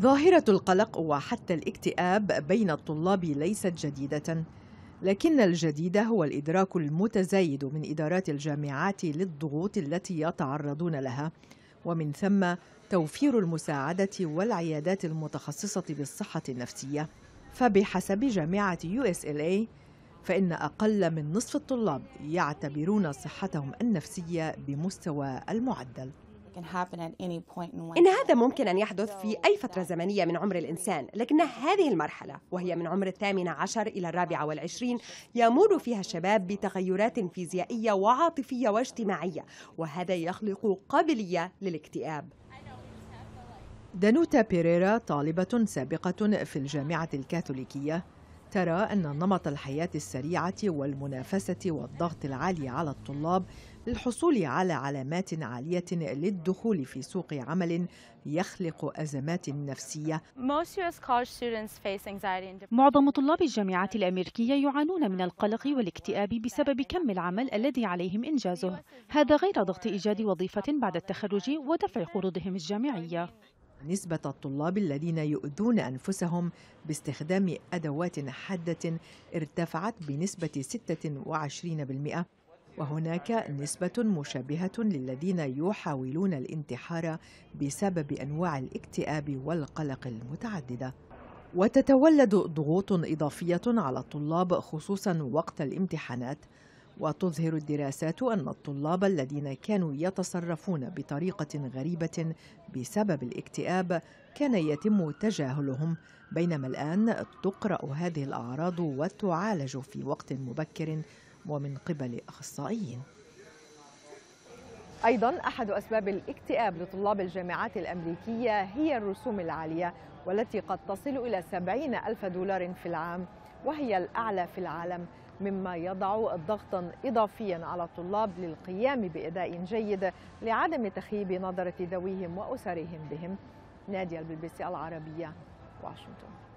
ظاهرة القلق وحتى الاكتئاب بين الطلاب ليست جديدة لكن الجديد هو الإدراك المتزايد من إدارات الجامعات للضغوط التي يتعرضون لها ومن ثم توفير المساعدة والعيادات المتخصصة بالصحة النفسية فبحسب جامعة USLA إيه، فإن أقل من نصف الطلاب يعتبرون صحتهم النفسية بمستوى المعدل إن هذا ممكن أن يحدث في أي فترة زمنية من عمر الإنسان لكن هذه المرحلة وهي من عمر الثامنة عشر إلى الرابعة والعشرين يمر فيها الشباب بتغيرات فيزيائية وعاطفية واجتماعية وهذا يخلق قابلية للاكتئاب دانوتا بيريرا طالبة سابقة في الجامعة الكاثوليكية ترى أن نمط الحياة السريعة والمنافسة والضغط العالي على الطلاب للحصول على علامات عالية للدخول في سوق عمل يخلق أزمات نفسية معظم طلاب الجامعات الأمريكية يعانون من القلق والاكتئاب بسبب كم العمل الذي عليهم إنجازه هذا غير ضغط إيجاد وظيفة بعد التخرج ودفع قروضهم الجامعية نسبة الطلاب الذين يؤذون أنفسهم باستخدام أدوات حادة ارتفعت بنسبة 26% وهناك نسبة مشابهة للذين يحاولون الانتحار بسبب أنواع الاكتئاب والقلق المتعددة وتتولد ضغوط إضافية على الطلاب خصوصا وقت الامتحانات وتظهر الدراسات أن الطلاب الذين كانوا يتصرفون بطريقة غريبة بسبب الاكتئاب كان يتم تجاهلهم بينما الآن تقرأ هذه الأعراض وتعالج في وقت مبكر ومن قبل أخصائيين أيضا أحد أسباب الاكتئاب لطلاب الجامعات الأمريكية هي الرسوم العالية والتي قد تصل إلى 70 ألف دولار في العام وهي الأعلى في العالم مما يضع ضغطا إضافيا على الطلاب للقيام بإداء جيد لعدم تخيب نظرة ذويهم وأسرهم بهم نادية البلبيسي العربية واشنطن